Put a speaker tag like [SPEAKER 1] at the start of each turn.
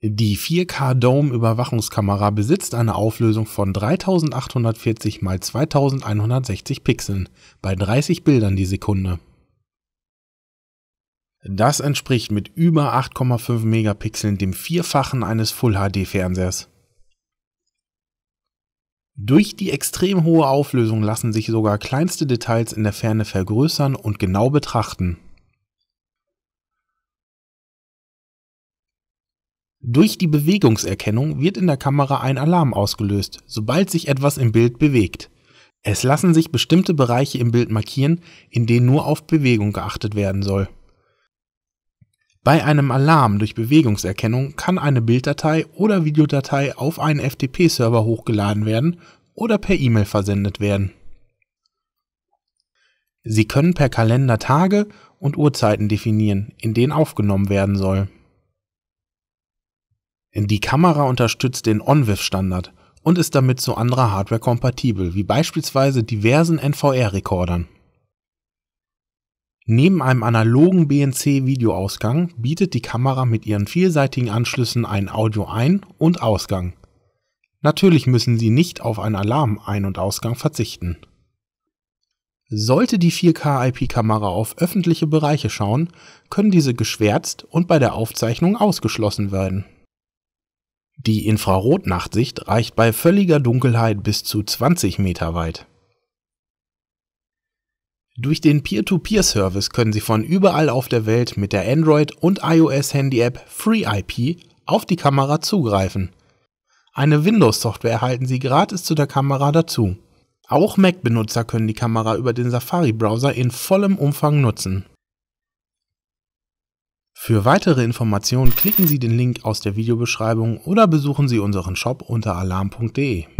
[SPEAKER 1] Die 4K Dome Überwachungskamera besitzt eine Auflösung von 3840 x 2160 Pixeln bei 30 Bildern die Sekunde. Das entspricht mit über 8,5 Megapixeln dem Vierfachen eines Full HD Fernsehers. Durch die extrem hohe Auflösung lassen sich sogar kleinste Details in der Ferne vergrößern und genau betrachten. Durch die Bewegungserkennung wird in der Kamera ein Alarm ausgelöst, sobald sich etwas im Bild bewegt. Es lassen sich bestimmte Bereiche im Bild markieren, in denen nur auf Bewegung geachtet werden soll. Bei einem Alarm durch Bewegungserkennung kann eine Bilddatei oder Videodatei auf einen FTP-Server hochgeladen werden oder per E-Mail versendet werden. Sie können per Kalender Tage und Uhrzeiten definieren, in denen aufgenommen werden soll. Die Kamera unterstützt den ONVIF-Standard und ist damit zu anderer Hardware kompatibel, wie beispielsweise diversen NVR-Rekordern. Neben einem analogen BNC-Videoausgang bietet die Kamera mit ihren vielseitigen Anschlüssen einen Audio-Ein und -Ausgang. Natürlich müssen Sie nicht auf einen Alarm-Ein und -Ausgang verzichten. Sollte die 4K-IP-Kamera auf öffentliche Bereiche schauen, können diese geschwärzt und bei der Aufzeichnung ausgeschlossen werden. Die Infrarotnachtsicht reicht bei völliger Dunkelheit bis zu 20 Meter weit durch den Peer-to-Peer-Service können Sie von überall auf der Welt mit der Android- und iOS-Handy-App FreeIP auf die Kamera zugreifen. Eine Windows-Software erhalten Sie gratis zu der Kamera dazu. Auch Mac-Benutzer können die Kamera über den Safari-Browser in vollem Umfang nutzen. Für weitere Informationen klicken Sie den Link aus der Videobeschreibung oder besuchen Sie unseren Shop unter alarm.de.